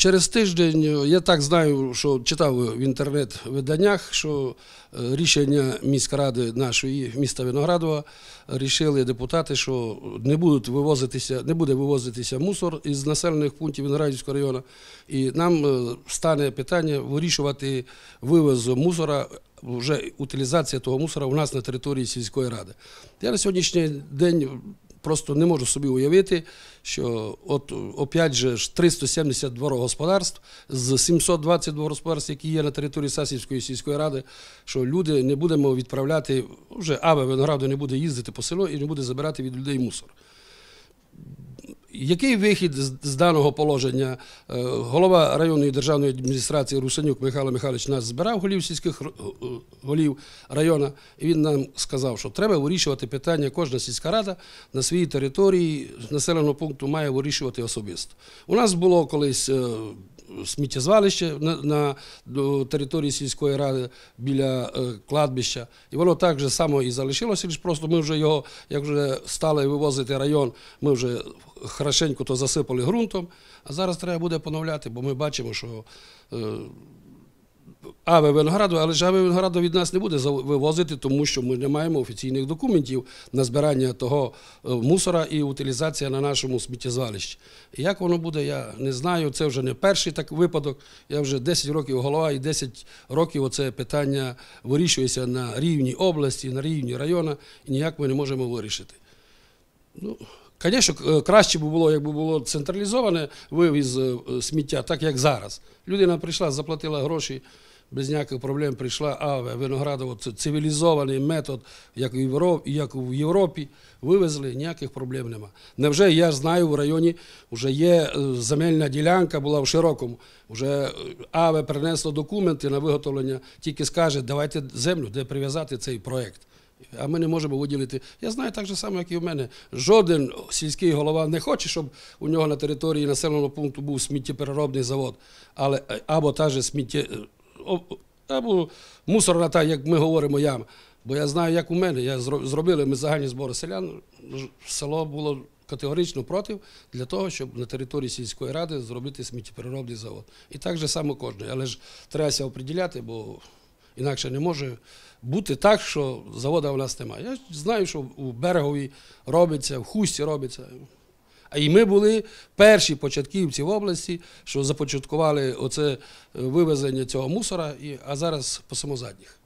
Через тиждень е, я так знаю, що читав в інтернет-виданнях, що е, рішення міськради нашої міста Виноградова рішили депутати, що не будуть вивозитися, не буде вивозитися мусор із населених пунктів Виноградівського району, і нам е, стане питання вирішувати вивоз мусора. Вже утилізація того мусора у нас на території сільської ради. Я на сьогоднішній день просто не можу собі уявити, що от опять же 370 дворогосподарств з 720 дворогосподарств, які є на території Сасівської сільської ради, що люди не будемо відправляти вже аби винограду не буде їздити по село і не буде забирати від людей мусор. Який вихід з даного положення? Е, голова районної державної адміністрації Русенюк Михайло Михайлович нас збирав голів сільських е, голів району, і він нам сказав, що треба вирішувати питання. Кожна сільська рада на своїй території населеного пункту має вирішувати особисто. У нас було колись е, сміттєзвалище на, на території сільської ради біля е, кладбища. І воно так же само і залишилося, лише просто ми вже його, як вже стали вивозити район, ми вже хорошенько то засипали ґрунтом, а зараз треба буде поновляти, бо ми бачимо, що. Е, а, Винограду, але ж АВ Винограду від нас не буде вивозити, тому що ми не маємо офіційних документів на збирання того е, мусора і утилізація на нашому сміттєзвалищі. Як воно буде, я не знаю. Це вже не перший так випадок. Я вже 10 років голова і 10 років оце питання вирішується на рівні області, на рівні району, і ніяк ми не можемо вирішити. Ну, Звісно, е, краще б було, якби було централізоване вивіз е, сміття, так як зараз. Людина прийшла, заплатила гроші, без ніяких проблем прийшла авіа, Виноградова. це цивілізований метод, як в Європі. Вивезли, ніяких проблем нема. Невже я знаю, в районі вже є е, земельна ділянка, була в широкому. Вже е, АВЕ принесло документи на виготовлення, тільки скаже, давайте землю, де прив'язати цей проєкт. А ми не можемо виділити. Я знаю так же само, як і в мене. Жоден сільський голова не хоче, щоб у нього на території населеного пункту був сміттєпереробний завод, але е, або та же сміттє або мусорна та, як ми говоримо, яма. Бо я знаю, як у мене. Я зробили ми загальні збори селян. Село було категорично проти для того, щоб на території сільської ради зробити сміттєпереробний завод. І так же само кожен. Але ж треба оприділяти, бо інакше не може бути так, що завода в нас немає. Я знаю, що у береговій робиться, в хусті робиться. І ми були перші початківці в області, що започаткували оце е, вивезення цього мусора, а зараз по самозадніх.